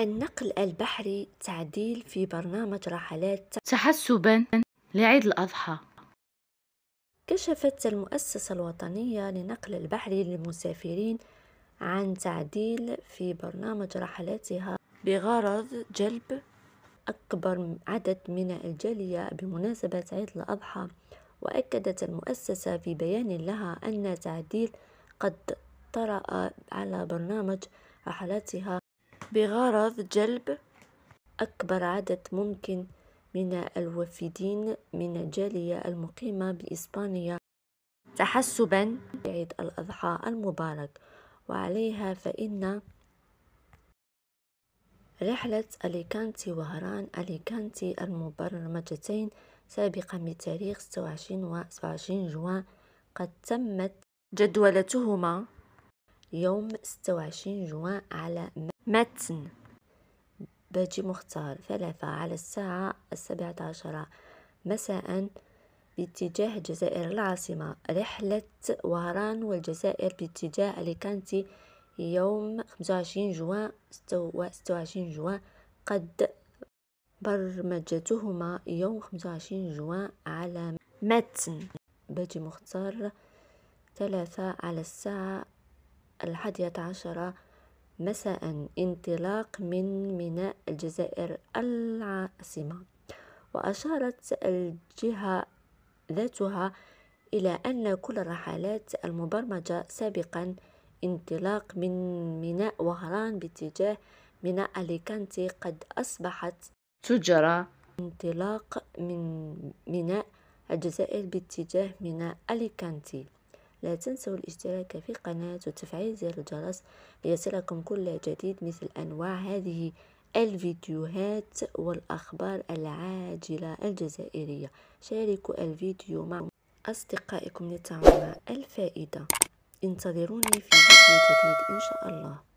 النقل البحري تعديل في برنامج رحلات تحسبا لعيد الأضحى كشفت المؤسسة الوطنية لنقل البحري للمسافرين عن تعديل في برنامج رحلاتها بغرض جلب أكبر عدد من الجالية بمناسبة عيد الأضحى وأكدت المؤسسة في بيان لها أن تعديل قد طرأ على برنامج رحلاتها بغرض جلب أكبر عدد ممكن من الوافدين من الجالية المقيمة بإسبانيا تحسبا بعيد الأضحى المبارك وعليها فإن رحلة أليكانتي وهران أليكانتي المبرمجتين سابقا بتاريخ 26 و 27 جوان قد تمت جدولتهما يوم 26 جوان على متن باجي مختار ثلاثة على الساعة السبعة عشر مساء باتجاه الجزائر العاصمة رحلة وهران والجزائر باتجاه أليكانتي يوم 25 جوان و 26 جوان قد برمجتهما يوم 25 جوان على متن باجي مختار ثلاثة على الساعة الحادية عشرة مساء انطلاق من ميناء الجزائر العاصمة وأشارت الجهة ذاتها إلى أن كل الرحلات المبرمجة سابقا انطلاق من ميناء وهران باتجاه ميناء أليكانتي قد أصبحت تجرى انطلاق من ميناء الجزائر باتجاه ميناء أليكانتي لا تنسوا الاشتراك في القناة وتفعيل زر الجرس ليصلكم كل جديد مثل أنواع هذه الفيديوهات والأخبار العاجلة الجزائرية شاركوا الفيديو مع أصدقائكم لتعم الفائدة انتظروني في فيديو جديد إن شاء الله